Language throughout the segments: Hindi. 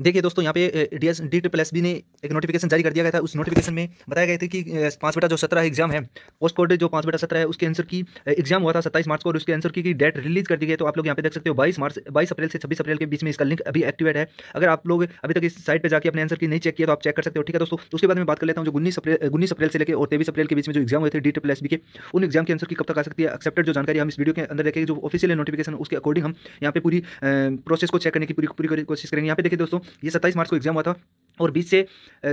देखिए दोस्तों यहाँ पे D S D triple S B ने एक नोटिफिकेशन जारी कर दिया गया था उस नोटिफिकेशन में बताया गया था कि पाँच बेटा जो सत्रह एग्जाम है पोस्ट कोड जो पाँच बेटा सत्रह है उसके आंसर की एग्जाम हुआ था सत्ताईस मार्च को और उसके आंसर की डेट रिलीज कर दी गई तो आप लोग यहाँ पे देख सकते हो बाईस मार्च बाईस अप्रैल से छब्बीस अप्रैल के बीच में इसका लिंक अभी एक्टिवेट है अगर आप लोग अभी तक इस साइट पर जाकर अपने आंसर की नहीं चेक किया तो आप चेक कर सकते हो ठीक है दोस्तों उसके बाद में बात कर लेता हूँ जो उन्नीस अप्रैल उन्नीस अप्रैल से लेकर और तेईस अप्रैल के बीच में जो एग्जाम हुए थे डी ट्रिपल एस बी के उन एग्जाम के आंसर की कब तक आ सकती है एक्सेप्टेड जो जानकारी हम इस वीडियो के अंदर देखेंगे जो ऑफिशियल नोटिफिकेशन उसके अकॉर्डिंग हम यहाँ पे पूरी प्रोसेस को चेक करने की पूरी पूरी कोशिश करेंगे यहाँ पे देखिए दोस्तों ये सत्ताईस मार्च को एग्जाम हुआ था और 20 से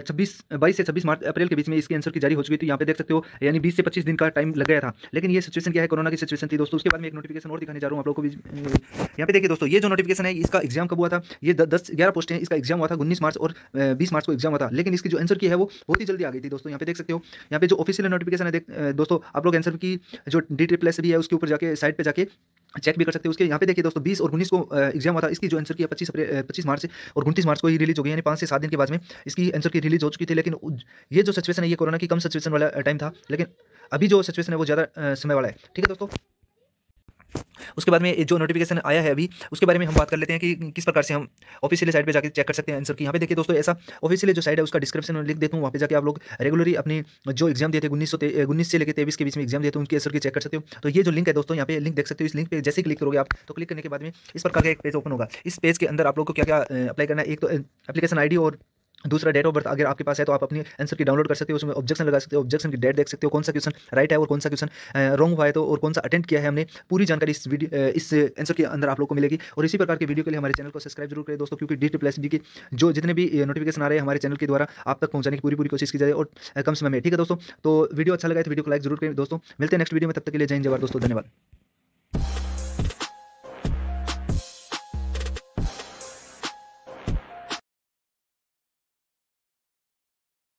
26 22 से 26 मार्च अप्रैल के बीच में इसके आंसर की जारी हो चुकी थी यहाँ पे देख सकते हो यानी 20 से 25 दिन का टाइम लग गया था लेकिन ये सिचुएशन क्या है कोरोना की सिचुएशन थी दोस्तों उसके बाद में एक नोटिफिकेशन और दिखाने जा रहा हूँ आप लोगों को यहाँ पे देखिए दोस्तों ये जो नोटिफिकेशन है इसका एग्जाम कब हुआ था ये दस ग्यारह पोस्ट है इसका एग्जाम हुआ था उन्नीस मार्च और बीस मार्च को एग्जाम हुआ था लेकिन इसकी जो आंसर की है वो बहुत ही जल्दी आ गई थी दोस्तों यहाँ पे देख सकते हो यहाँ पे जो ऑफिशियल नोटिफिकेशन है दोस्तों आप लोग आंसर की जो डी ट्रिप्लेस भी है उसके ऊपर जाके साइड पर जाकर चेक भी कर सकते हैं उसके यहाँ पे देखिए दोस्तों बीस और उन्नीस को एग्जाम हुआ था इसकी जो आंसर की पच्चीस पच्चीस मार्च और उनतीस मार्च को ही रिलीज हो गई यानी पाँच से सात दिन के बाद में इसकी आंसर की रिलीज हो चुकी थी लेकिन ये जो सिचुएशन है ये कोरोना की कम सिचुएशन वाला टाइम था लेकिन अभी जो सिचुएशन है वो ज़्यादा समय वाला है ठीक है दोस्तों उसके बाद में जो नोटिफिकेशन आया है अभी उसके बारे में हम बात कर लेते हैं कि किस प्रकार से हम ऑफिशियली साइट पर जाकर चेक कर सकते हैं आंसर की यहाँ पे देखिए दोस्तों ऐसा ऑफिशियली जो साइट है उसका डिस्क्रिप्शन में लिख देता हूँ वहाँ पे जाकर आप लोग रेगुलरली अपनी जो एग्जाम देते उन्नीस सौ उन्नीस से लेकर तेईस के बीच में एग्जाम देते हैं उनके आंसर की चेक कर सकते हो तो ये जो लिंक है दोस्तों यहाँ पे लिंक देख सकते हो इस लिंक पर जैसे क्लिक करोगे आप तो क्लिक करने के बाद में इस प्रकार का एक पेज ओपन होगा इस पेज के अंदर आप लोग को क्या क्या अप्लाई करना है एक तो अपलीकेशन आई और दूसरा डेट ऑफ बर्थ अगर आपके पास है तो आप अपनी आंसर की डाउनलोड कर सकते हो उसमें ऑब्जेक्शन लगा सकते हो ऑब्जेक्शन की डेट देख सकते हो कौन सा क्वेश्चन राइट है और कौन सा क्वेश्चन रॉन्ग हुआ है तो और कौन सा अटेंड किया है हमने पूरी जानकारी इस वीडियो इस आंसर के अंदर आप लोग को मिलेगी और इसी प्रकार के वीडियो के लिए हमारे चैनल को सब्सक्राइब जरूर करें दोस्तों क्योंकि डी प्लस बी की जो जितने भी नोटिफिकेशन आ रहे हैं हमारे चैनल के द्वारा आप तक पहुंचाने की पूरी पूरी कोशिश की जाए और कम समय में ठीक है दोस्तों तो वीडियो अच्छा लगा है तो वीडियो को लाइक जरूर करें दोस्तों मिलते हैं नेक्स्ट वीडियो में तब तक के लिए जय जवाब दोस्तों धन्यवाद